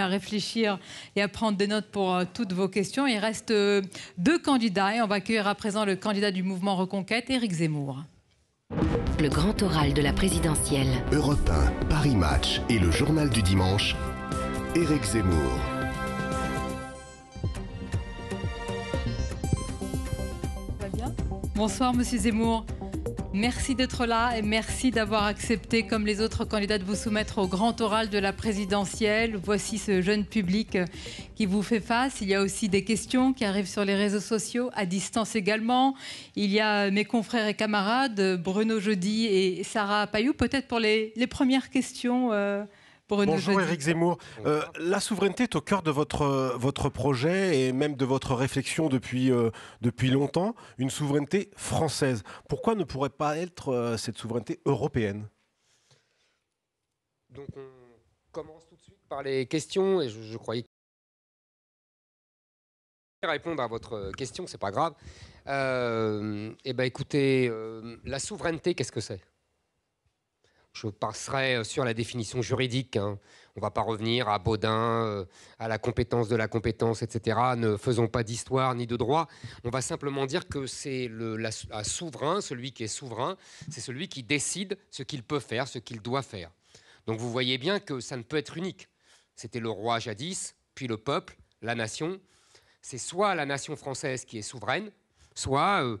à réfléchir et à prendre des notes pour euh, toutes vos questions. Il reste euh, deux candidats et on va accueillir à présent le candidat du mouvement Reconquête, Éric Zemmour. Le grand oral de la présidentielle. Europe 1, Paris Match et le journal du dimanche, Éric Zemmour. Bonsoir Monsieur Zemmour. Merci d'être là et merci d'avoir accepté, comme les autres candidats, de vous soumettre au grand oral de la présidentielle. Voici ce jeune public qui vous fait face. Il y a aussi des questions qui arrivent sur les réseaux sociaux, à distance également. Il y a mes confrères et camarades, Bruno Jeudi et Sarah Payou, peut-être pour les, les, premières questions. Euh, Bonjour Eric Zemmour. Euh, la souveraineté est au cœur de votre, votre projet et même de votre réflexion depuis, euh, depuis longtemps, une souveraineté française. Pourquoi ne pourrait pas être euh, cette souveraineté européenne Donc on commence tout de suite par les questions et je, je croyais répondre à votre question, c'est pas grave. Eh ben écoutez, la souveraineté, qu'est-ce que c'est je passerai euh, sur la définition juridique. Hein. On ne va pas revenir à Baudin, euh, à la compétence de la compétence, etc. Ne faisons pas d'histoire ni de droit. On va simplement dire que c'est le souverain, celui qui est souverain, c'est celui qui décide ce qu'il peut faire, ce qu'il doit faire. Donc vous voyez bien que ça ne peut être unique. C'était le roi jadis, puis le peuple, la nation. C'est soit la nation française qui est souveraine, soit euh,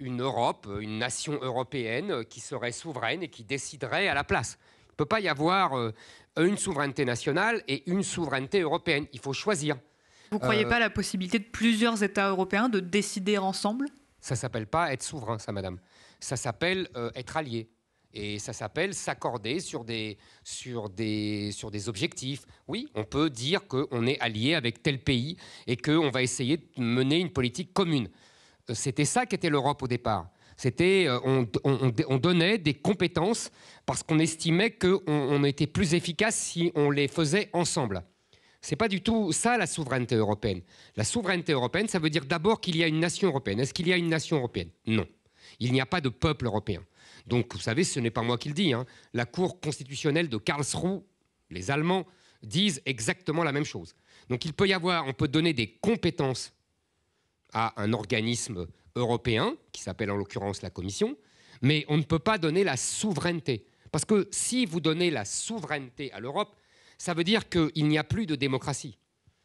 une Europe, une nation européenne qui serait souveraine et qui déciderait à la place. Il ne peut pas y avoir euh, une souveraineté nationale et une souveraineté européenne. Il faut choisir. Vous ne croyez euh, pas la possibilité de plusieurs États européens de décider ensemble Ça ne s'appelle pas être souverain, ça, madame. Ça s'appelle euh, être allié. Et ça s'appelle s'accorder sur des, sur des objectifs. Oui, on peut dire qu'on est allié avec tel pays et qu'on va essayer de mener une politique commune. C'était ça qu'était l'Europe au départ. C'était euh, on, donnait des compétences parce qu'on estimait qu'on était plus efficace si on les faisait ensemble. n'est pas du tout ça la souveraineté européenne. La souveraineté européenne, ça veut dire d'abord qu'il y a une nation européenne. Est-ce qu'il y a une nation européenne Non. Il n'y a pas de peuple européen. Donc vous savez, ce n'est pas moi qui le dis. Hein. La Cour constitutionnelle de Karlsruhe, les Allemands disent exactement la même chose. Donc il peut y avoir, on peut donner des compétences à un organisme européen, qui s'appelle en l'occurrence la Commission, mais on ne peut pas donner la souveraineté. Parce que si vous donnez la souveraineté à l'Europe, ça veut dire qu'il n'y a plus de démocratie.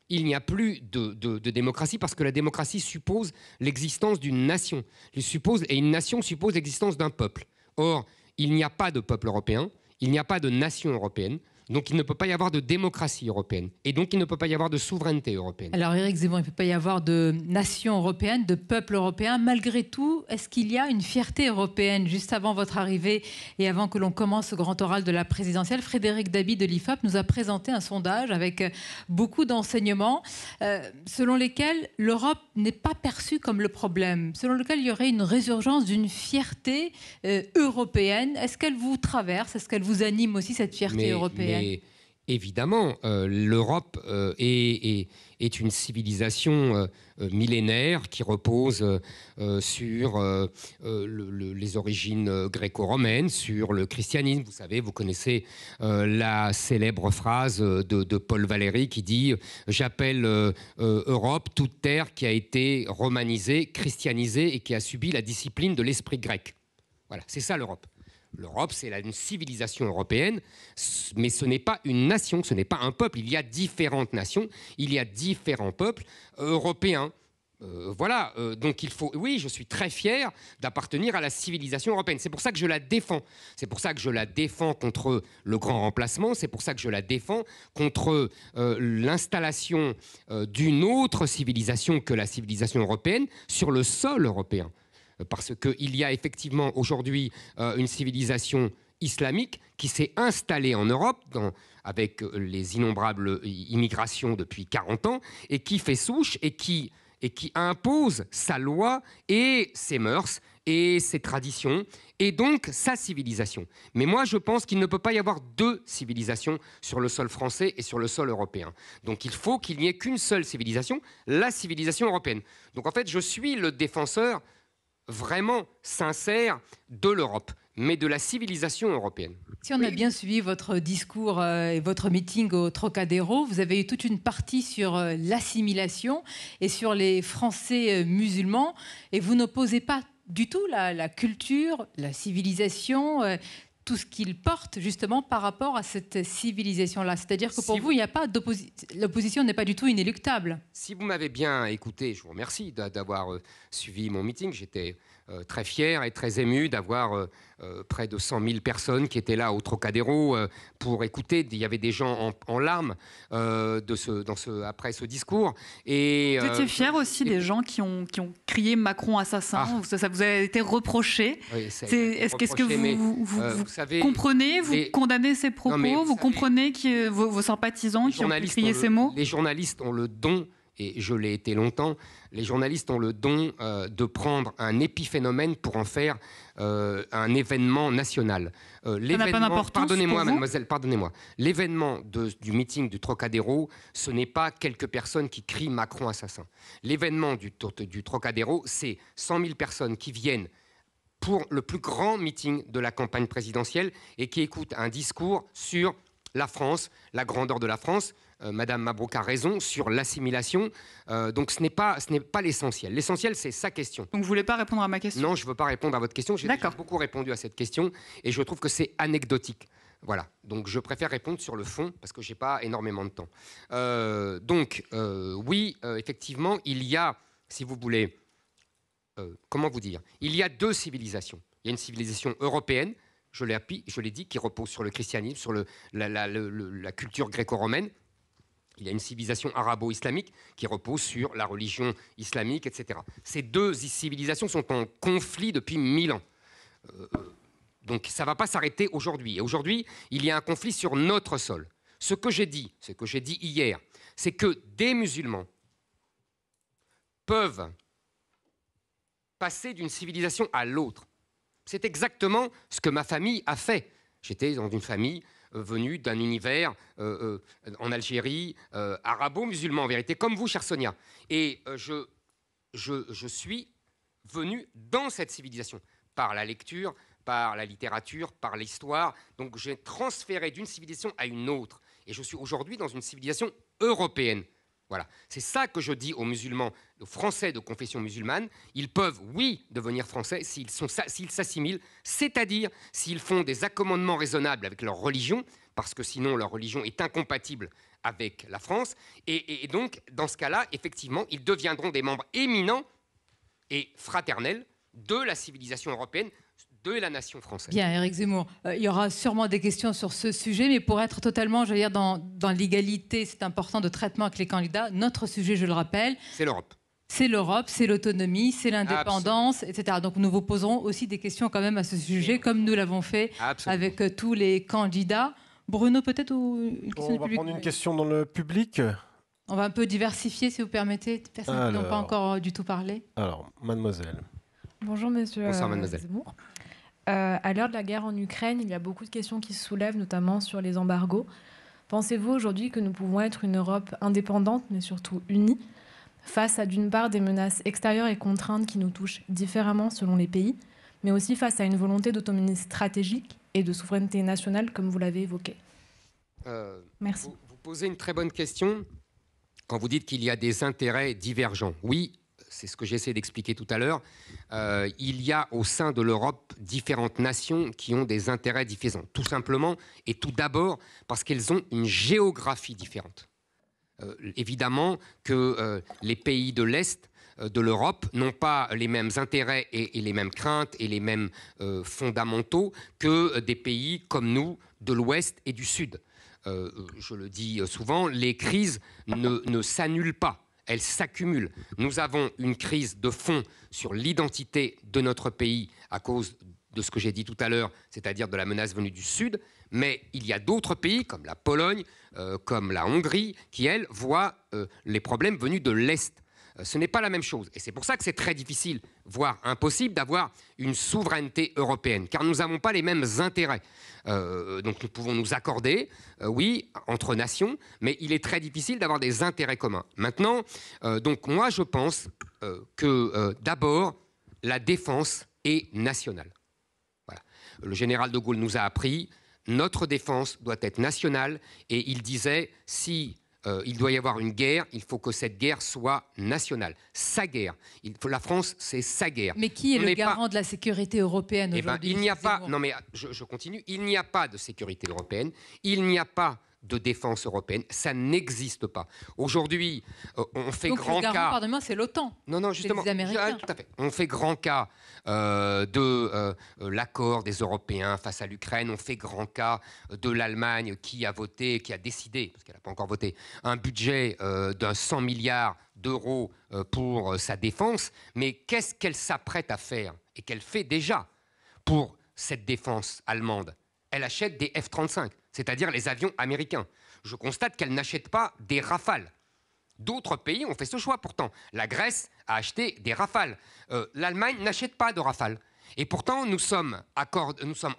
Il n'y a plus de, démocratie parce que la démocratie suppose l'existence d'une nation. suppose, et une nation suppose l'existence d'un peuple. Or, il n'y a pas de peuple européen, il n'y a pas de nation européenne, donc il ne peut pas y avoir de démocratie européenne. Et donc il ne peut pas y avoir de souveraineté européenne. Alors Eric Zemmour, il ne peut pas y avoir de nation européenne, de peuple européen. Malgré tout, est-ce qu'il y a une fierté européenne Juste avant votre arrivée et avant que l'on commence ce grand oral de la présidentielle, Frédéric Dabi de l'IFAP nous a présenté un sondage avec beaucoup d'enseignements euh, selon lesquels l'Europe n'est pas perçue comme le problème, selon lequel il y aurait une résurgence d'une fierté euh, européenne. Est-ce qu'elle vous traverse Est-ce qu'elle vous anime aussi cette fierté européenne et Évidemment, euh, l'Europe euh, est, une civilisation euh, millénaire qui repose sur les origines gréco-romaines, sur le christianisme. Vous savez, vous connaissez la célèbre phrase de, de, Paul Valéry qui dit ⁇ J'appelle Europe toute terre qui a été romanisée, christianisée et qui a subi la discipline de l'esprit grec. ⁇ Voilà, c'est ça l'Europe. L'Europe, c'est une civilisation européenne, mais ce n'est pas une nation, ce n'est pas un peuple. Il y a différentes nations, il y a différents peuples euh, européens. Euh, voilà, euh, donc il faut. Oui, je suis très fier d'appartenir à la civilisation européenne. C'est pour ça que je la défends. C'est pour ça que je la défends contre le grand remplacement. C'est pour ça que je la défends contre l'installation d'une autre civilisation que la civilisation européenne sur le sol européen. Euh, parce qu'il y a effectivement aujourd'hui euh, une civilisation islamique qui s'est installée en Europe dans, avec euh, les innombrables immigrations depuis 40 ans et qui fait souche et qui, et qui impose sa loi et ses mœurs et ses traditions et donc sa civilisation. Mais moi, je pense qu'il ne peut pas y avoir deux civilisations sur le sol français et sur le sol européen. Donc il faut qu'il n'y ait qu'une seule civilisation, la civilisation européenne. Donc en fait, je suis le défenseur vraiment sincère de l'Europe, mais de la civilisation européenne. Si on a bien suivi votre discours euh, et votre meeting au Trocadéro, vous avez eu toute une partie sur euh, l'assimilation et sur les Français euh, musulmans, et vous n'opposez pas du tout la, la culture, la civilisation, tout ce qu'il porte justement par rapport à cette civilisation-là. C'est-à-dire que pour vous, il n'y a pas l'opposition n'est pas du tout inéluctable. Si vous m'avez bien écouté, je vous remercie d'avoir euh, suivi mon meeting. J'étais euh, très fier et très ému d'avoir euh, euh, près de 100 000 personnes qui étaient là au Trocadéro pour écouter. Il y avait des gens en, larmes de ce, dans ce, après ce discours. Et, vous étiez fier aussi des gens qui ont, crié Macron assassin. Ah. Ça, vous a été reproché. Est-ce que vous, vous, savez, comprenez Vous condamnez ces propos Vous comprenez que vos, sympathisants qui ont crié ces mots Les journalistes ont le don et je l'ai été longtemps, les journalistes ont le don euh, de prendre un épiphénomène pour en faire euh, un événement national. Euh, l'événement, pardonnez-moi, mademoiselle, pardonnez-moi. L'événement du meeting du Trocadéro, ce n'est pas quelques personnes qui crient Macron assassin. L'événement du, du Trocadéro, c'est 100 000 personnes qui viennent pour le plus grand meeting de la campagne présidentielle et qui écoutent un discours sur la France, la grandeur de la France, euh, Madame Mabrouk a raison sur l'assimilation. Euh, donc ce n'est pas, ce n'est pas l'essentiel. L'essentiel, c'est sa question. Donc vous voulez pas répondre à ma question Non, je ne veux pas répondre à votre question. J'ai beaucoup répondu à cette question et je trouve que c'est anecdotique. Voilà, donc je préfère répondre sur le fond parce que je n'ai pas énormément de temps. Euh, donc oui, effectivement, il y a, si vous voulez, comment vous dire, il y a deux civilisations. Il y a une civilisation européenne, je l'ai dit, qui repose sur le christianisme, sur la, la culture gréco-romaine, il y a une civilisation arabo-islamique qui repose sur la religion islamique, etc. Ces deux civilisations sont en conflit depuis mille ans. Euh, donc ça ne va pas s'arrêter aujourd'hui. Et aujourd'hui, il y a un conflit sur notre sol. Ce que j'ai dit, ce que j'ai dit hier, c'est que des musulmans peuvent passer d'une civilisation à l'autre. C'est exactement ce que ma famille a fait. J'étais dans une famille venu d'un univers euh, euh, en Algérie euh, arabo-musulman, en vérité, comme vous, chère Sonia. Et je, je, je suis venu dans cette civilisation par la lecture, par la littérature, par l'histoire. Donc j'ai transféré d'une civilisation à une autre. Et je suis aujourd'hui dans une civilisation européenne. Voilà. C'est ça que je dis aux musulmans, aux Français de confession musulmane. Ils peuvent, oui, devenir Français s'ils s'assimilent, c'est-à-dire s'ils font des accommodements raisonnables avec leur religion, parce que sinon leur religion est incompatible avec la France. Et, et donc, dans ce cas-là, effectivement, ils deviendront des membres éminents et fraternels de la civilisation européenne, de la nation française. Bien, Eric Zemmour, euh, il y aura sûrement des questions sur ce sujet, mais pour être totalement, je veux dire, dans, l'égalité, c'est important de traitement avec les candidats. Notre sujet, je le rappelle, c'est l'Europe. C'est l'Europe, c'est l'autonomie, c'est l'indépendance, etc. Donc nous vous poserons aussi des questions quand même à ce sujet, comme nous l'avons fait avec euh, tous les candidats. Bruno, peut-être une question On va prendre une question dans le public. On va un peu diversifier, si vous permettez, personnes qui n'ont pas encore euh, du tout parlé. Alors, mademoiselle. Bonjour, monsieur Bonsoir, mademoiselle. Euh, à l'heure de la guerre en Ukraine, il y a beaucoup de questions qui se soulèvent, notamment sur les embargos. Pensez-vous aujourd'hui que nous pouvons être une Europe indépendante, mais surtout unie, face à d'une part des menaces extérieures et contraintes qui nous touchent différemment selon les pays, mais aussi face à une volonté d'autonomie stratégique et de souveraineté nationale, comme vous l'avez évoqué euh, Merci. vous posez une très bonne question quand vous dites qu'il y a des intérêts divergents. Oui, c'est ce que j'essaie d'expliquer tout à l'heure, euh, il y a au sein de l'Europe différentes nations qui ont des intérêts différents, tout simplement et tout d'abord parce qu'elles ont une géographie différente. Euh, évidemment que euh, les pays de l'Est de l'Europe n'ont pas les mêmes intérêts et, les mêmes craintes et les mêmes fondamentaux que des pays comme nous de l'Ouest et du Sud. je le dis souvent, les crises ne s'annulent pas elle s'accumule. Nous avons une crise de fond sur l'identité de notre pays à cause de ce que j'ai dit tout à l'heure, c'est-à-dire de la menace venue du Sud, mais il y a d'autres pays, comme la Pologne, euh, comme la Hongrie, qui, elles, voient euh, les problèmes venus de l'Est. Euh, ce n'est pas la même chose. Et c'est pour ça que c'est très difficile, voire impossible, d'avoir une souveraineté européenne, car nous n'avons pas les mêmes intérêts. Euh, donc nous pouvons nous accorder, euh, oui, entre nations, mais il est très difficile d'avoir des intérêts communs. Maintenant, donc moi je pense que d'abord, la défense est nationale. Voilà. Le général de Gaulle nous a appris, notre défense doit être nationale, et il disait, si euh, il doit y avoir une guerre, il faut que cette guerre soit nationale, sa guerre. la France, c'est sa guerre. Mais qui est le garant de la sécurité européenne eh ben, aujourd'hui Il n'y a pas, non mais euh, je continue, il n'y a pas de sécurité européenne, il n'y a pas de défense européenne. Ça n'existe pas. Aujourd'hui, euh, on fait Donc, grand le garant, cas. Pardon, c'est l'OTAN. Non, non, justement. Américains. Ah, tout à fait. On fait grand cas euh, de euh, l'accord des Européens face à l'Ukraine. On fait grand cas de l'Allemagne qui a voté, qui a décidé, parce qu'elle n'a pas encore voté, un budget d'un 100 milliards d'euros pour sa défense. Mais qu'est-ce qu'elle s'apprête à faire et qu'elle fait déjà pour cette défense allemande Elle achète des F-35 c'est-à-dire les avions américains. Je constate qu'elle n'achète pas des rafales. D'autres pays ont fait ce choix pourtant. La Grèce a acheté des rafales. Euh, L'Allemagne n'achète pas de rafales. Et pourtant, nous sommes,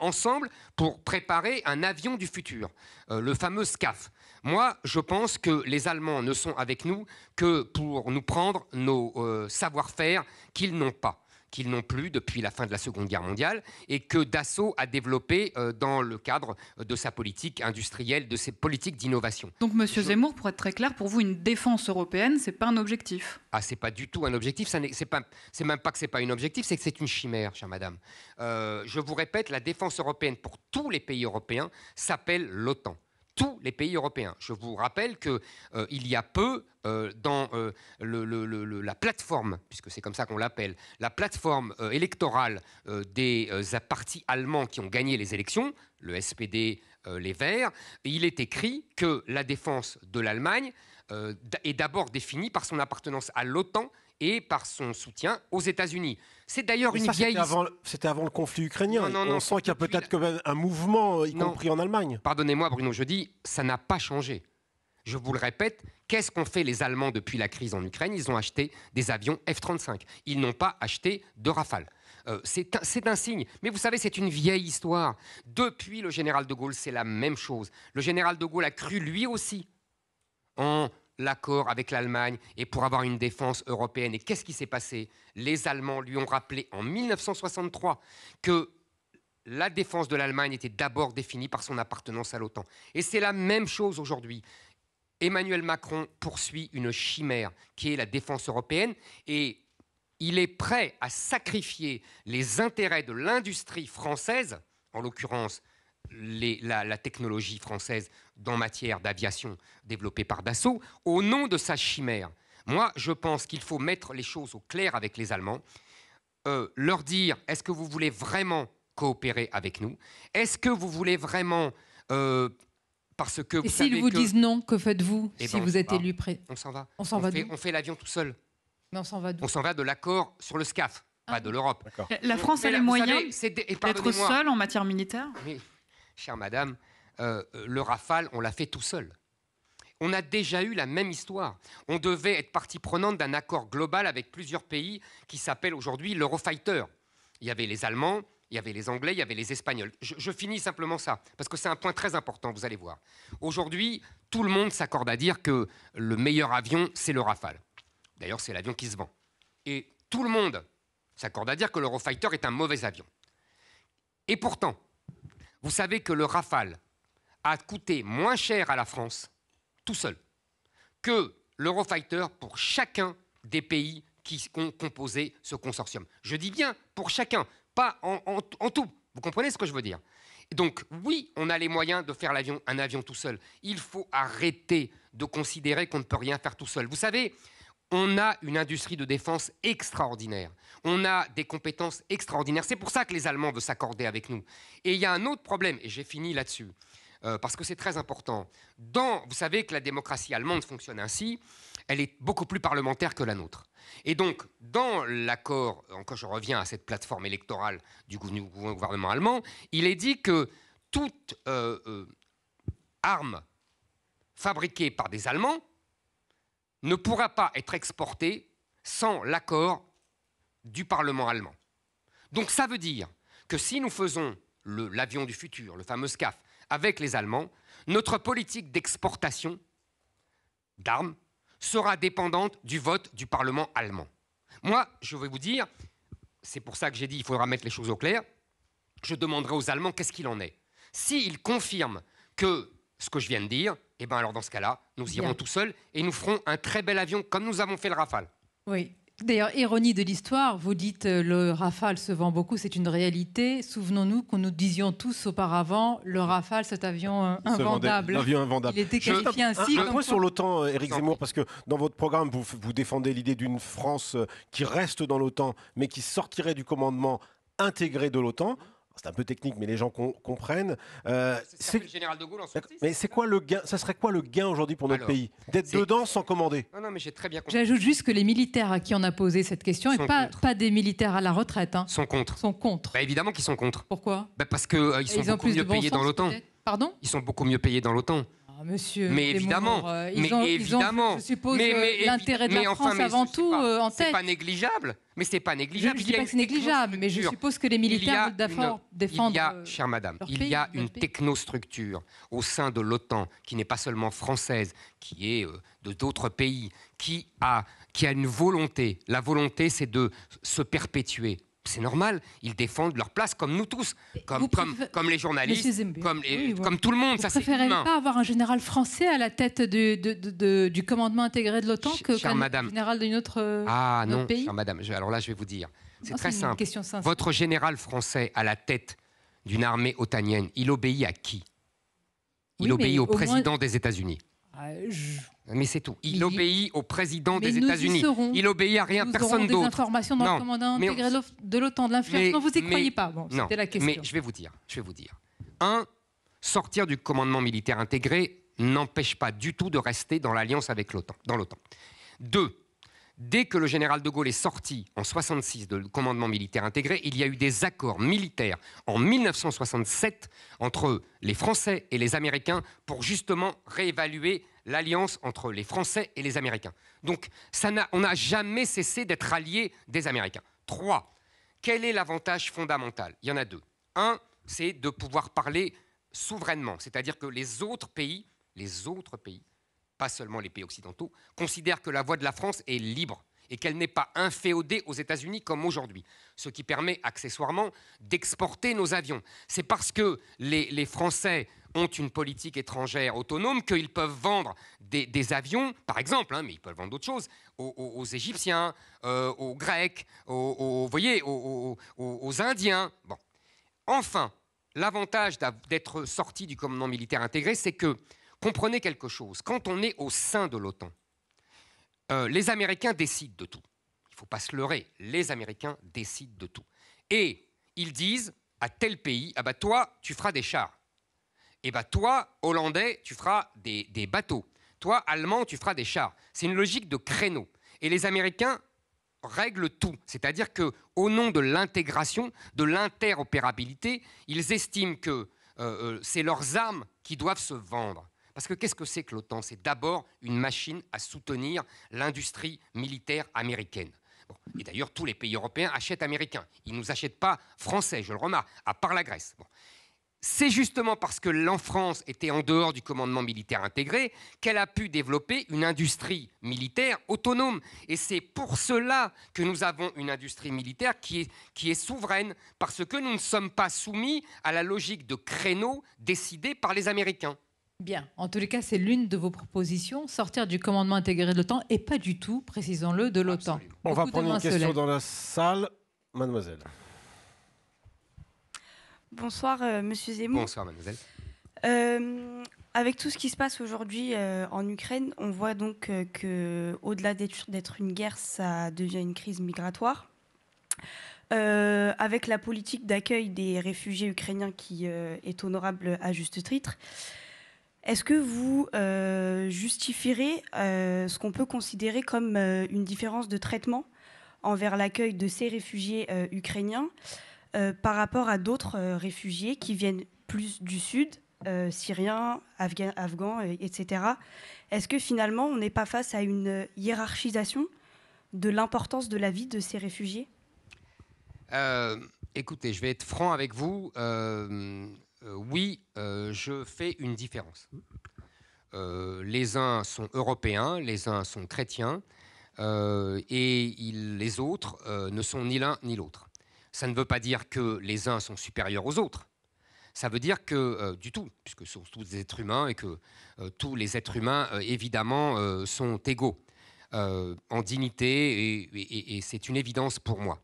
ensemble pour préparer un avion du futur, euh, le fameux SCAF. Moi, je pense que les Allemands ne sont avec nous que pour nous prendre nos euh, savoir-faire qu'ils n'ont pas qu'ils n'ont plus depuis la fin de la Seconde Guerre mondiale et que Dassault a développé euh, dans le cadre euh, de sa politique industrielle, de ses politiques d'innovation. Donc, Monsieur Zemmour, pour être très clair, pour vous, une défense européenne, c'est pas un objectif Ah, c'est pas du tout un objectif. Ça n'est pas, c'est même pas que c'est pas un objectif, c'est que c'est une chimère, chère madame. Euh, je vous répète, la défense européenne pour tous les pays européens s'appelle l'OTAN tous les pays européens. Je vous rappelle qu'il euh, y a peu, euh, dans euh, la plateforme, puisque c'est comme ça qu'on l'appelle, la plateforme électorale des partis allemands qui ont gagné les élections, le SPD, les Verts, il est écrit que la défense de l'Allemagne est d'abord définie par son appartenance à l'OTAN, et par son soutien aux États-Unis. C'est d'ailleurs une ça, vieille. C'était avant, le conflit ukrainien. On sent qu'il y a peut-être même un mouvement, y compris en Allemagne. Pardonnez-moi, Bruno, je dis, ça n'a pas changé. Je vous le répète, qu'est-ce qu'ont fait les Allemands depuis la crise en Ukraine Ils ont acheté des avions F-35. Ils n'ont pas acheté de Rafale. Euh, c'est un, un, signe. Mais vous savez, c'est une vieille histoire. Depuis le général de Gaulle, c'est la même chose. Le général de Gaulle a cru lui aussi en l'accord avec l'Allemagne et pour avoir une défense européenne. Et qu'est-ce qui s'est passé Les Allemands lui ont rappelé en 1963 que la défense de l'Allemagne était d'abord définie par son appartenance à l'OTAN. Et c'est la même chose aujourd'hui. Emmanuel Macron poursuit une chimère qui est la défense européenne et il est prêt à sacrifier les intérêts de l'industrie française, en l'occurrence la, technologie française dans matière d'aviation développée par Dassault, au nom de sa chimère. Moi, je pense qu'il faut mettre les choses au clair avec les Allemands, euh, leur dire, est-ce que vous voulez vraiment coopérer avec nous Est-ce que vous voulez vraiment... Euh, parce que Et s'ils vous disent non, que faites-vous eh ben, si vous êtes élu prêt On s'en va. On s'en va. Fait, on fait l'avion tout seul. on s'en va. de l'accord sur le SCAF, pas ah de l'Europe. La France a les moyens d'être seule en matière militaire chère madame, euh, euh, le Rafale, on l'a fait tout seul. On a déjà eu la même histoire. On devait être partie prenante d'un accord global avec plusieurs pays qui s'appelle aujourd'hui l'Eurofighter. Il y avait les Allemands, il y avait les Anglais, il y avait les Espagnols. Je, je finis simplement ça, parce que c'est un point très important, vous allez voir. Aujourd'hui, tout le monde s'accorde à dire que le meilleur avion, c'est le Rafale. D'ailleurs, c'est l'avion qui se vend. Et tout le monde s'accorde à dire que l'Eurofighter est un mauvais avion. Et pourtant, vous savez que le Rafale a coûté moins cher à la France, tout seul, que l'Eurofighter pour chacun des pays qui ont composé ce consortium. Je dis bien pour chacun, pas en, tout. Vous comprenez ce que je veux dire donc oui, on a les moyens de faire l'avion, un avion tout seul. Il faut arrêter de considérer qu'on ne peut rien faire tout seul. Vous savez, on a une industrie de défense extraordinaire. On a des compétences extraordinaires. C'est pour ça que les Allemands veulent s'accorder avec nous. Et il y a un autre problème, et j'ai fini là-dessus, euh, parce que c'est très important. Dans, vous savez que la démocratie allemande fonctionne ainsi, elle est beaucoup plus parlementaire que la nôtre. Et donc, dans l'accord, encore je reviens à cette plateforme électorale du gouvernement allemand, il est dit que toute euh, euh, arme fabriquée par des Allemands, ne pourra pas être exporté sans l'accord du Parlement allemand. Donc ça veut dire que si nous faisons l'avion du futur, le fameux SCAF, avec les Allemands, notre politique d'exportation d'armes sera dépendante du vote du Parlement allemand. Moi, je vais vous dire, c'est pour ça que j'ai dit il faudra mettre les choses au clair, je demanderai aux Allemands qu'est-ce qu'il en est. S'ils confirment que ce que je viens de dire, et eh ben alors dans ce cas-là, nous irons tout seuls et nous ferons un très bel avion comme nous avons fait le Rafale. Oui. D'ailleurs, ironie de l'histoire, vous dites euh, le Rafale se vend beaucoup, c'est une réalité. Souvenons-nous qu'on nous disions tous auparavant le Rafale, cet avion euh, invendable. L'avion invendable. Il était qualifié ainsi. Un sur l'OTAN, eric euh, Éric Zemmour, parce que dans votre programme, vous, vous défendez l'idée d'une France qui reste dans l'OTAN, mais qui sortirait du commandement intégré de l'OTAN c'est un peu technique, mais les gens comprennent. Euh, général de Mais c'est quoi le gain Ça serait quoi le gain aujourd'hui pour notre pays D'être dedans sans commander très bien J'ajoute juste que les militaires à qui on a posé cette question, et pas, des militaires à la retraite, hein. sont contre. Sont contre. Bah, évidemment qu'ils sont contre. Pourquoi bah, Parce qu'ils euh, sont beaucoup mieux payés dans l'OTAN. Pardon Ils sont beaucoup mieux payés dans l'OTAN. Ah, monsieur mais évidemment, évidemment, mais, l'intérêt de la enfin, France avant tout euh, en tête. C'est pas négligeable, mais c'est pas négligeable. Je, dis pas que c'est négligeable, mais je suppose que les militaires veulent défendre. Il y a, euh, chère madame, il y a une technostructure au sein de l'OTAN qui n'est pas seulement française, qui est euh, de d'autres pays, qui a, qui a une volonté. La volonté, c'est de se perpétuer c'est normal, ils défendent leur place comme nous tous, comme, les journalistes, comme, tout le monde. Vous ça, préférez pas avoir un général français à la tête du, commandement intégré de l'OTAN que le madame. général d'une autre euh, Ah non, Chère madame, alors là je vais vous dire, c'est ah, très simple. Votre général français à la tête d'une armée otanienne, il obéit à qui Il obéit au, président des États-Unis. Ah, mais c'est tout. Il obéit au président des États-Unis. Il obéit à rien, personne d'autre. dans non. le intégré de l'OTAN, de l'influence. Non, vous n'y croyez pas. Bon, Mais je vais vous dire. Je vais vous dire. Un, sortir du commandement militaire intégré n'empêche pas du tout de rester dans l'alliance avec l'OTAN, dans l'OTAN. Deux, dès que le général de Gaulle est sorti en 66 du commandement militaire intégré, il y a eu des accords militaires en 1967 entre les Français et les Américains pour justement réévaluer l'alliance entre les Français et les Américains. Donc, on n'a jamais cessé d'être allié des Américains. Trois, quel est l'avantage fondamental Il y en a deux. Un, c'est de pouvoir parler souverainement, c'est-à-dire que les autres pays, les autres pays, pas seulement les pays occidentaux, considèrent que la voix de la France est libre et qu'elle n'est pas inféodée aux États-Unis comme aujourd'hui, ce qui permet accessoirement d'exporter nos avions. C'est parce que les, Français ont une politique étrangère autonome qu'ils peuvent vendre des, avions, par exemple, hein, mais ils peuvent vendre d'autres choses, aux, Égyptiens, euh, aux Grecs, aux, aux, Indiens. Bon. Enfin, l'avantage d'être sorti du commandement militaire intégré, c'est que, comprenez quelque chose, quand on est au sein de l'OTAN, euh, les Américains décident de tout. Il ne faut pas se leurrer. Les Américains décident de tout. Et ils disent à tel pays, ah bah toi, tu feras des chars. Et eh bah toi, Hollandais, tu feras des, bateaux. Toi, Allemand, tu feras des chars. C'est une logique de créneau. Et les Américains règlent tout. C'est-à-dire que, au nom de l'intégration, de l'interopérabilité, ils estiment que euh, euh, c'est leurs armes qui doivent se vendre. Parce que qu'est-ce que c'est que l'OTAN C'est d'abord une machine à soutenir l'industrie militaire américaine. Et d'ailleurs, tous les pays européens achètent américains. Ils ne nous achètent pas français, je le remarque, à part la Grèce. C'est justement parce que l'enfance était en dehors du commandement militaire intégré qu'elle a pu développer une industrie militaire autonome. Et c'est pour cela que nous avons une industrie militaire qui est, qui est souveraine, parce que nous ne sommes pas soumis à la logique de créneaux décidée par les Américains. Bien, en tous les cas, c'est l'une de vos propositions, sortir du commandement intégré de l'OTAN et pas du tout, précisons-le, de l'OTAN. On va prendre une question dans la salle. Mademoiselle. Bonsoir, euh, monsieur Zemmour. Bonsoir, mademoiselle. Euh, avec tout ce qui se passe aujourd'hui euh, en Ukraine, on voit donc que, au-delà d'être une guerre, ça devient une crise migratoire. avec la politique d'accueil des réfugiés ukrainiens qui est honorable à juste titre. Est-ce que vous euh, justifierez euh, ce qu'on peut considérer comme euh, une différence de traitement envers l'accueil de ces réfugiés ukrainiens par rapport à d'autres réfugiés qui viennent plus du sud, syriens, afghans, etc. Est-ce que finalement on n'est pas face à une hiérarchisation de l'importance de la vie de ces réfugiés Écoutez, je vais être franc avec vous. Euh, oui, euh, je fais une différence. Euh, les uns sont européens, les uns sont chrétiens, et les autres ne sont ni l'un ni l'autre. Ça ne veut pas dire que les uns sont supérieurs aux autres ça veut dire que du tout, puisque ce sont tous des êtres humains et que tous les êtres humains, évidemment, sont égaux en dignité, et c'est une évidence pour moi.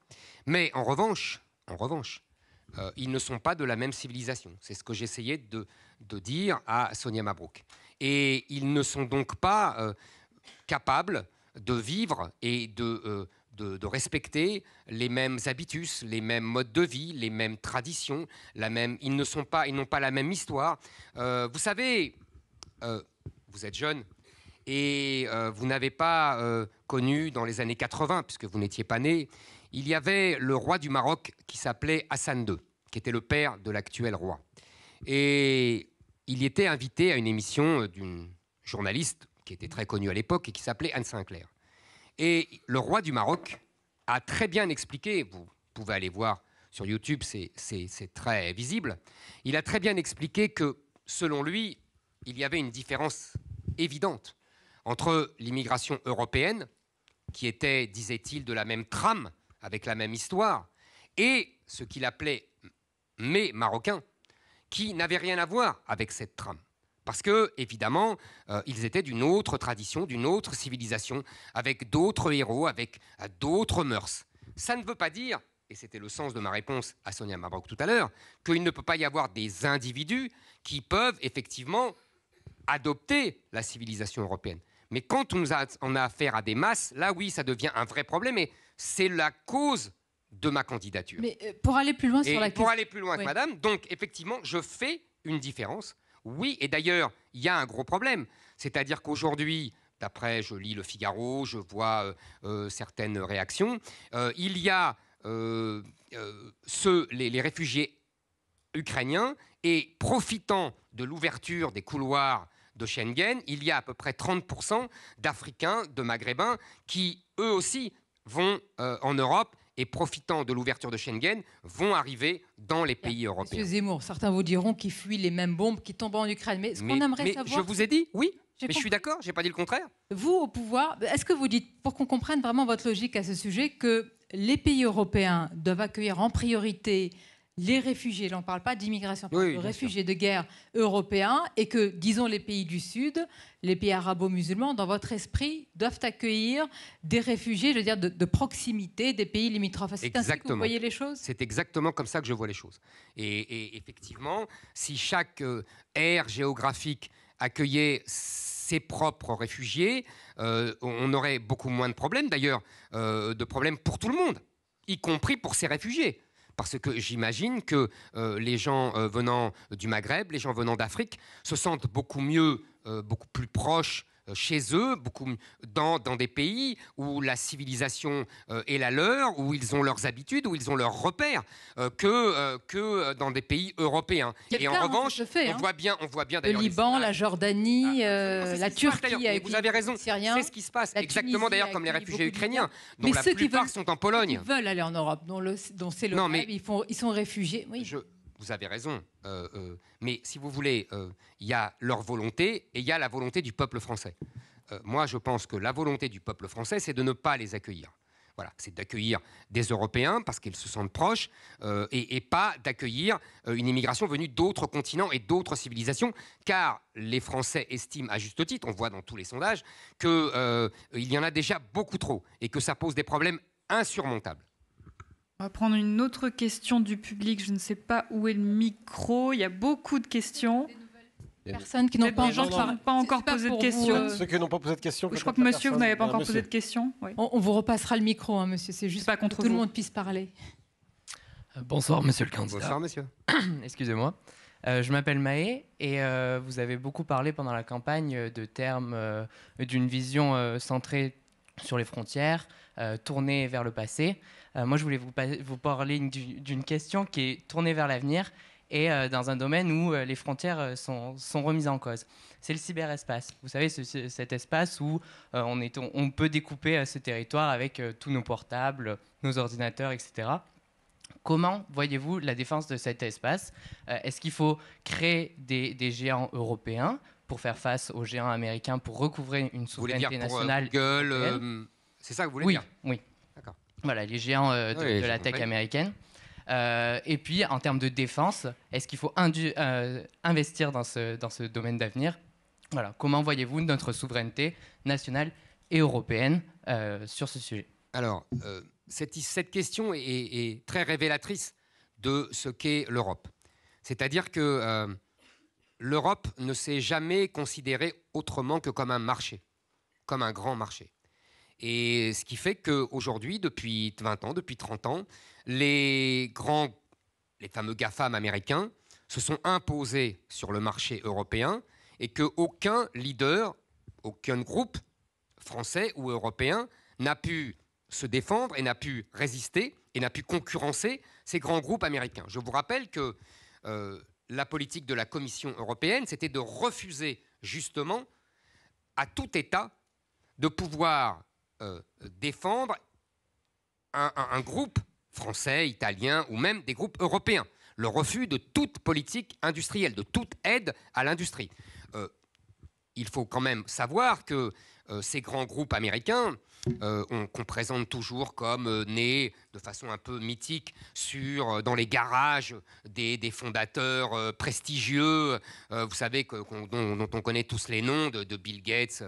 Mais en revanche, en revanche, euh, ils ne sont pas de la même civilisation. C'est ce que j'essayais de, de, dire à Sonia Mabrouk. Et ils ne sont donc pas euh, capables de vivre et euh, de, respecter les mêmes habitus, les mêmes modes de vie, les mêmes traditions, la même... ils ne sont pas, ils n'ont pas la même histoire. vous savez, vous êtes jeune et vous n'avez pas connu dans les années 80, puisque vous n'étiez pas né, il y avait le roi du Maroc qui s'appelait Hassan II, qui était le père de l'actuel roi. Et il y était invité à une émission euh, d'une journaliste qui était très connue à l'époque et qui s'appelait Anne Sinclair. Et le roi du Maroc a très bien expliqué, vous pouvez aller voir sur YouTube, c'est très visible, il a très bien expliqué que, selon lui, il y avait une différence évidente entre l'immigration européenne, qui était, disait-il, de la même trame avec la même histoire, et ce qu'il appelait mais marocains, qui n'avaient rien à voir avec cette trame. Parce que, évidemment, euh, ils étaient d'une autre tradition, d'une autre civilisation, avec d'autres héros, avec euh, d'autres mœurs. Ça ne veut pas dire, et c'était le sens de ma réponse à Sonia Mabrouk tout à l'heure, qu'il ne peut pas y avoir des individus qui peuvent effectivement adopter la civilisation européenne. Mais quand on a, affaire à des masses, là oui, ça devient un vrai problème et c'est la cause de ma candidature. Mais euh, pour aller plus loin sur la question... Pour aller plus loin madame, donc effectivement, je fais une différence. Oui, et d'ailleurs, il y a un gros problème. C'est-à-dire qu'aujourd'hui, d'après, je lis le Figaro, je vois euh, euh, certaines réactions, il y a ceux, les réfugiés ukrainiens, et profitant de l'ouverture des couloirs de Schengen, il y a à peu près 30% d'Africains, de Maghrébins, qui eux aussi vont euh, en Europe et profitant de l'ouverture de Schengen, vont arriver dans les pays européens. Monsieur Zemmour, certains vous diront qu'ils fuient les mêmes bombes qui tombent en Ukraine. Mais ce qu'on aimerait savoir... Je vous ai dit, oui, mais je suis d'accord, je n'ai pas dit le contraire. Vous, au pouvoir, est-ce que vous dites, pour qu'on comprenne vraiment votre logique à ce sujet, que les pays européens doivent accueillir en priorité les réfugiés, on ne parle pas d'immigration, parle de réfugiés de guerre européens, et que, disons, les pays du Sud, les pays arabo-musulmans, dans votre esprit, doivent accueillir des réfugiés, je veux dire, de, proximité des pays limitrophes. C'est ainsi vous voyez les choses C'est exactement comme ça que je vois les choses. Et, effectivement, si chaque euh, aire géographique accueillait ses propres réfugiés, euh, on aurait beaucoup moins de problèmes, d'ailleurs, euh, de problèmes pour tout le monde, y compris pour ces réfugiés. Parce que j'imagine que euh, les gens euh, venant du Maghreb, les gens venant d'Afrique, se sentent beaucoup mieux, euh, beaucoup plus proches euh, chez eux, beaucoup dans, des pays où la civilisation euh, est la leur, où ils ont leurs habitudes, où ils ont leurs repères, euh, que, que dans des pays européens. Et en hein, revanche, on hein. voit bien, on voit bien Le Liban, la Jordanie, ah, la Turquie. vous avez raison. C'est ce qui se passe. Exactement d'ailleurs comme les réfugiés ukrainiens, dont Mais la plupart sont en Pologne. Ils veulent aller en Europe, dont, c'est le mais, ils, sont réfugiés. Oui vous avez raison. Euh, euh, mais si vous voulez, euh, il y a leur volonté et il y a la volonté du peuple français. moi, je pense que la volonté du peuple français, c'est de ne pas les accueillir. Voilà, c'est d'accueillir des Européens parce qu'ils se sentent proches et, pas d'accueillir une immigration venue d'autres continents et d'autres civilisations, car les Français estiment, à juste titre, on voit dans tous les sondages, qu'il y en a déjà beaucoup trop et que ça pose des problèmes insurmontables. On va prendre une autre question du public. Je ne sais pas où est le micro. Il y a beaucoup de questions. Personnes qui n'ont pas, pas encore posé de questions. Euh, Ceux qui n'ont pas posé de questions. Je crois que monsieur, vous n'avez pas encore posé de questions. On, vous repassera le micro, hein, monsieur. C'est juste pas contre que tout le monde puisse parler. Euh, bonsoir, monsieur le candidat. Bonsoir, monsieur. Excusez-moi. Euh, je m'appelle Maé et vous avez beaucoup parlé pendant la campagne de termes d'une vision centrée sur les frontières, euh, tournée vers le passé. Euh, moi, je voulais vous, parler d'une question qui est tournée vers l'avenir et euh, dans un domaine où les frontières sont, remises en cause. C'est le cyberespace. Vous savez, cet espace où on, est, on, peut découper ce territoire avec tous nos portables, nos ordinateurs, etc. Comment voyez-vous la défense de cet espace Est-ce qu'il faut créer des, géants européens pour faire face aux géants américains, pour recouvrer une souveraineté nationale Google, c'est ça que vous voulez oui, dire Oui. D'accord. Voilà, les géants euh, de, la tech américaine. Euh, et puis, en termes de défense, est-ce qu'il faut euh, investir dans ce, dans ce domaine d'avenir voilà. Comment voyez-vous notre souveraineté nationale et européenne sur ce sujet Alors, cette, cette, question est, très révélatrice de ce qu'est l'Europe. C'est-à-dire que l'Europe ne s'est jamais considérée autrement que comme un marché, comme un grand marché. Et ce qui fait qu'aujourd'hui, depuis 20 ans, depuis 30 ans, les grands, les fameux GAFAM américains se sont imposés sur le marché européen et qu'aucun leader, aucun groupe français ou européen n'a pu se défendre et n'a pu résister et n'a pu concurrencer ces grands groupes américains. Je vous rappelle que euh, la politique de la Commission européenne, c'était de refuser justement à tout État de pouvoir euh, défendre un, groupe français, italien ou même des groupes européens. Le refus de toute politique industrielle, de toute aide à l'industrie. Euh, il faut quand même savoir que euh, ces grands groupes américains, euh, qu'on présente toujours comme euh, nés de façon un peu mythique sur, dans les garages des, fondateurs prestigieux, vous savez, dont, on connaît tous les noms, de Bill Gates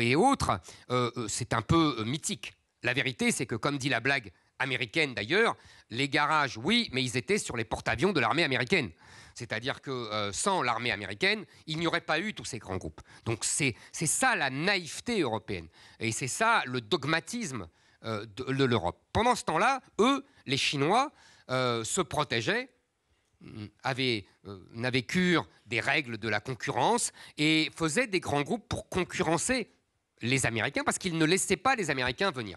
et autres, c'est un peu mythique. La vérité, c'est que, comme dit la blague américaine d'ailleurs, les garages, oui, mais ils étaient sur les porte-avions de l'armée américaine. C'est-à-dire que euh, sans l'armée américaine, il n'y aurait pas eu tous ces grands groupes. Donc c'est ça la naïveté européenne. Et c'est ça le dogmatisme euh, de, l'Europe. Pendant ce temps-là, eux, les Chinois, euh, se protégeaient mm, n'avaient euh, des règles de la concurrence et faisaient des grands groupes pour concurrencer les Américains parce qu'ils ne laissaient pas les Américains venir.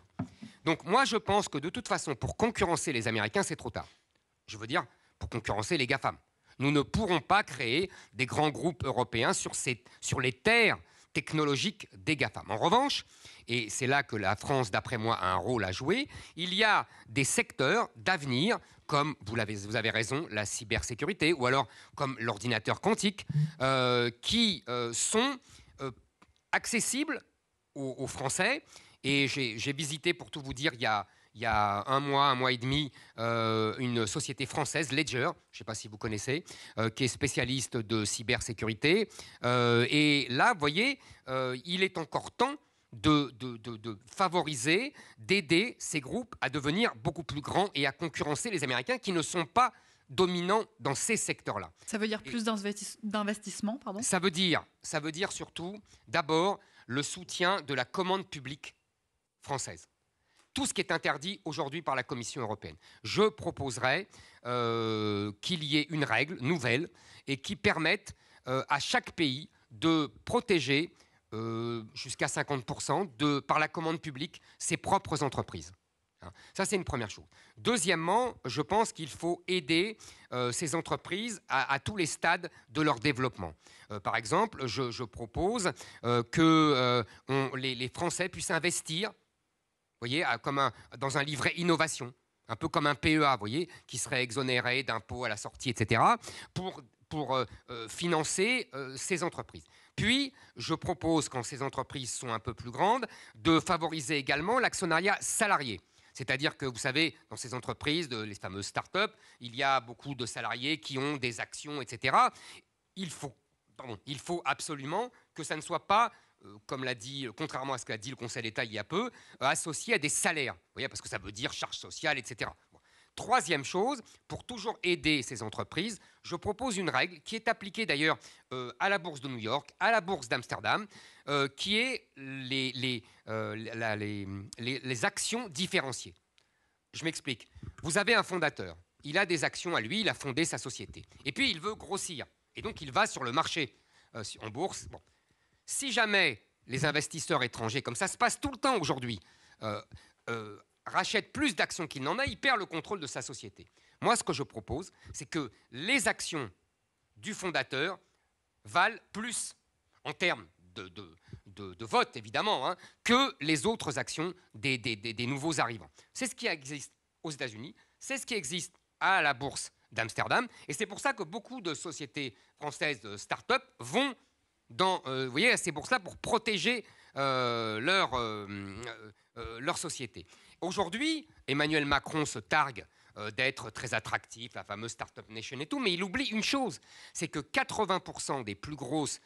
Donc moi je pense que de toute façon pour concurrencer les Américains c'est trop tard. Je veux dire pour concurrencer les GAFAM. Nous ne pourrons pas créer des grands groupes européens sur, les terres technologiques des GAFAM. En revanche, et c'est là que la France, d'après moi, a un rôle à jouer, il y a des secteurs d'avenir, comme, vous avez, raison, la cybersécurité, ou alors comme l'ordinateur quantique, euh, qui euh, sont euh, accessibles aux, aux Français. Et j'ai visité, pour tout vous dire, il y a il y a un mois, un mois et demi, euh, une société française, Ledger, je ne sais pas si vous connaissez, euh, qui est spécialiste de cybersécurité. Euh, et là, vous voyez, il est encore temps de, favoriser, d'aider ces groupes à devenir beaucoup plus grands et à concurrencer les Américains qui ne sont pas dominants dans ces secteurs-là. Ça veut dire plus d'investissement, pardon ça veut dire, ça veut dire surtout, d'abord, le soutien de la commande publique française tout ce qui est interdit aujourd'hui par la Commission européenne. Je proposerais euh, qu'il y ait une règle nouvelle et qui permette euh, à chaque pays de protéger euh, jusqu'à 50% de, par la commande publique ses propres entreprises. Hein. Ça, c'est une première chose. Deuxièmement, je pense qu'il faut aider ces entreprises à, tous les stades de leur développement. par exemple, je, propose que les, Français puissent investir voyez, comme un, dans un livret innovation, un peu comme un PEA, voyez, qui serait exonéré d'impôts à la sortie, etc., pour, pour euh, euh, financer euh, ces entreprises. Puis, je propose, quand ces entreprises sont un peu plus grandes, de favoriser également l'actionnariat salarié. C'est-à-dire que, vous savez, dans ces entreprises, de, les fameuses start-up, il y a beaucoup de salariés qui ont des actions, etc. Il faut, il faut absolument que ça ne soit pas euh, comme l'a dit, euh, contrairement à ce qu'a dit le Conseil d'État il y a peu, euh, associé à des salaires. voyez, parce que ça veut dire charges sociales, etc. Troisième chose, pour toujours aider ces entreprises, je propose une règle qui est appliquée d'ailleurs à la bourse de New York, à la bourse d'Amsterdam, qui est les, actions différenciées. Je m'explique. Vous avez un fondateur, il a des actions à lui, il a fondé sa société. Et puis il veut grossir. Et donc il va sur le marché en bourse. Bon si jamais les investisseurs étrangers, comme ça se passe tout le temps aujourd'hui, euh, euh, rachètent plus d'actions qu'il n'en a, il perd le contrôle de sa société. Moi, ce que je propose, c'est que les actions du fondateur valent plus en termes de, vote, évidemment, hein, que les autres actions des, des nouveaux arrivants. C'est ce qui existe aux États-Unis, c'est ce qui existe à la bourse d'Amsterdam, et c'est pour ça que beaucoup de sociétés françaises de euh, start-up vont dans, euh, vous voyez, c'est pour ça pour protéger euh, leur, euh, leur société. Aujourd'hui, Emmanuel Macron se targue d'être très attractif, la fameuse Startup Nation et tout, mais il oublie une chose, c'est que 80% des plus grosses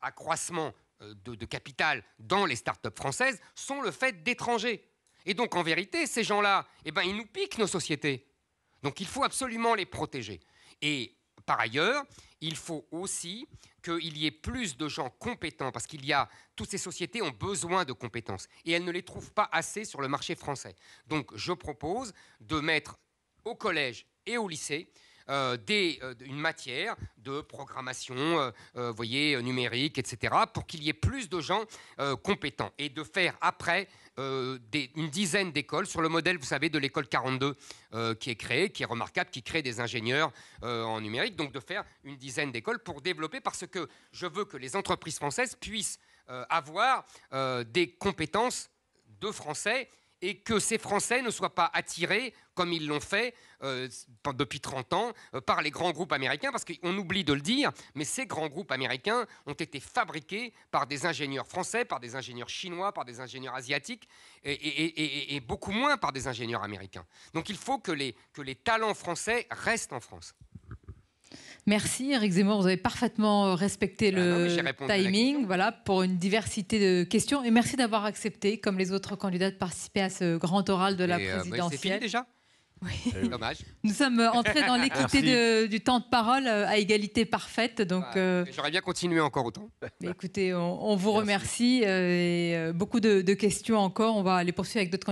accroissements de, de, capital dans les startups françaises sont le fait d'étrangers. Et donc, en vérité, ces gens-là, eh ben, ils nous piquent nos sociétés. Donc, il faut absolument les protéger. Et par ailleurs, il faut aussi qu'il y ait plus de gens compétents, parce qu'il y a toutes ces sociétés ont besoin de compétences et elles ne les trouvent pas assez sur le marché français. Donc, je propose de mettre au collège et au lycée euh, euh, une matière de programmation, euh, voyez, numérique, etc., pour qu'il y ait plus de gens compétents et de faire après euh, une dizaine d'écoles sur le modèle, vous savez, de l'école 42 euh, qui est créée, qui est remarquable, qui crée des ingénieurs euh, en numérique, donc de faire une dizaine d'écoles pour développer, parce que je veux que les entreprises françaises puissent avoir des compétences de français et que ces Français ne soient pas attirés comme ils l'ont fait euh, depuis 30 ans euh, par les grands groupes américains, parce qu'on oublie de le dire, mais ces grands groupes américains ont été fabriqués par des ingénieurs français, par des ingénieurs chinois, par des ingénieurs asiatiques, et, beaucoup moins par des ingénieurs américains. Donc il faut que les, que les talents français restent en France. Merci Eric Zemmour, vous avez parfaitement euh, respecté ah le timing voilà, pour une diversité de questions et merci d'avoir accepté, comme les autres candidats, de participer à ce grand oral de la présidentielle. Bah, c'est fini déjà eh oui. Dommage. Nous sommes euh, entrés dans l'équité du temps de parole euh, à égalité parfaite. Donc, euh, J'aurais bien continué encore autant. Écoutez, on, vous remercie. et beaucoup de, de questions encore. On va les poursuivre avec d'autres candidats.